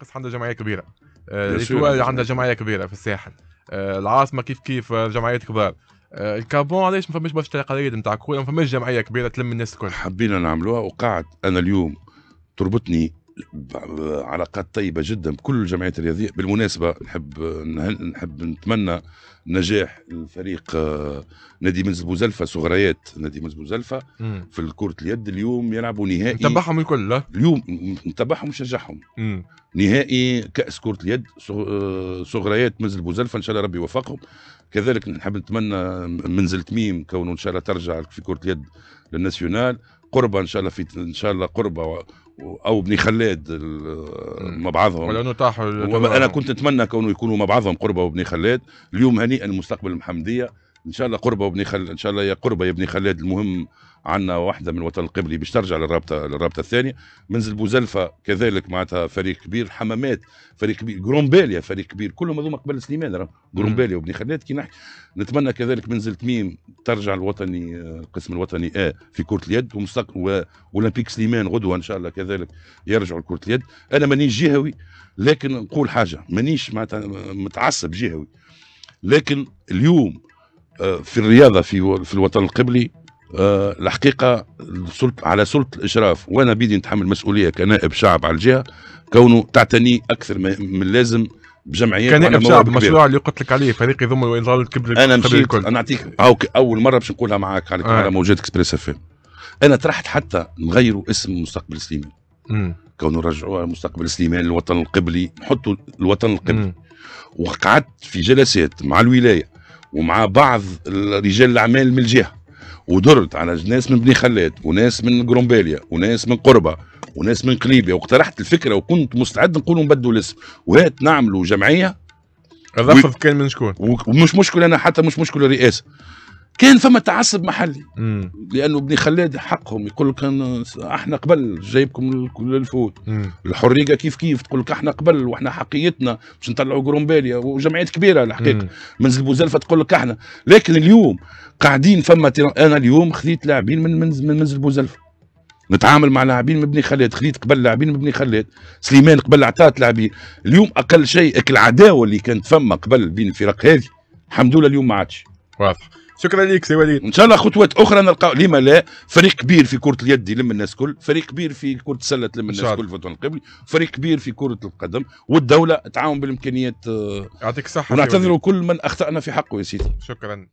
قص عنده جمعيه كبيره آه، الاتوال عندها جمعيه كبيره في الساحل آه، العاصمه كيف كيف آه، جمعيات كبار الكابون علاش ما فماش برشا تقاليد نتاع كوره ما فماش جمعيه كبيره تلم الناس الكل حبينا نعملوها وقعت انا اليوم تربطني علاقات طيبه جدا بكل الجمعيات الرياضيه بالمناسبه نحب نحب نتمنى نجاح الفريق آه، نادي منز بوزلفه صغريات نادي منز بوزلفه في الكرة اليد اليوم يلعبوا نهائي نتبعهم الكل لا اليوم نتبعهم ونشجعهم نهائي كاس كره اليد آه، صغريات منزل بوزلفه ان شاء الله ربي يوفقهم كذلك نحب نتمنى منزل تميم كونه ان شاء الله ترجع في كره اليد للناسيونال قربة ان شاء الله في ان شاء الله قربة او ابن خلاد مع بعضهم ولانه طاحوا انا كنت اتمنى كونه يكونوا مع بعضهم قربه وابن خلاد اليوم هنيئا المستقبل المحمديه ان شاء الله قربه وابني خل... ان شاء الله يا قربه يا ابني خلاد المهم عندنا واحده من الوطن القبلي باش ترجع للرابطه للرابطه الثانيه منزل بوزلفه كذلك معناتها فريق كبير حمامات فريق كبير جرومباليا فريق كبير كلهم هذوما قبل سليمان راه جرومباليا وابني خلاد كي نحكي نتمنى كذلك منزل تميم ترجع الوطني القسم آه، الوطني آه في كره اليد و... اولمبيك سليمان غدوه ان شاء الله كذلك يرجعوا لكره اليد انا مانيش جهوي لكن نقول حاجه مانيش معناتها متعصب جهوي لكن اليوم آه، في الرياضه في في الوطن القبلي آه، الحقيقه على سلطه الاشراف وانا بيدي نتحمل مسؤوليه كنائب شعب على الجهه كونه تعتني اكثر من اللازم بجمعيات كنائب شعب المشروع اللي قلت لك عليه فريق يضم وإنضال الكبري انا مشيت الكل. انا نعطيك اول مره باش نقولها معاك على, آه. على موجات اكسبريس اف انا طرحت حتى نغيروا اسم مستقبل سليمان كونه رجعوها مستقبل سليمان الوطن القبلي نحطوا الوطن القبلي وقعدت في جلسات مع الولايه ومع بعض رجال الاعمال من الجهه ودرت على ناس من بني خلات وناس من جرومباليا وناس من قربه وناس من قليبيه واقترحت الفكره وكنت مستعد نقول نبدلوا الاسم وهات نعملوا جمعيه الرفض و... كان من شكون ومش مشكله انا حتى مش مشكله الرئاسه كان فما تعصب محلي مم. لانه ابن خلاد حقهم يقول لك احنا قبل جايبكم للفوت الحريه كيف كيف تقول لك احنا قبل واحنا حقيتنا باش نطلعوا قرومباليا وجمعيات كبيره الحقيقه منزل بوزلفه تقول لك احنا لكن اليوم قاعدين فما تر... انا اليوم خذيت لاعبين من منزل, من منزل بوزلفه نتعامل مع لاعبين مبني خلاد خليت قبل لاعبين مبني خلاد سليمان قبل عطات لاعبين اليوم اقل شيء العداوه اللي كانت فما قبل بين الفرق هذه الحمد لله اليوم ما عادش واضح شكرا لك سي وليد ان شاء الله خطوات اخرى نلقاو لما لا فريق كبير في كره اليد يلم الناس كل فريق كبير في كره السله تلم الناس كل الوطن القبلي فريق كبير في كره القدم والدوله تعاون بالامكانيات آه، يعطيك الصحه ونعتذر كل من اخطانا في حقه يا سيدي شكرا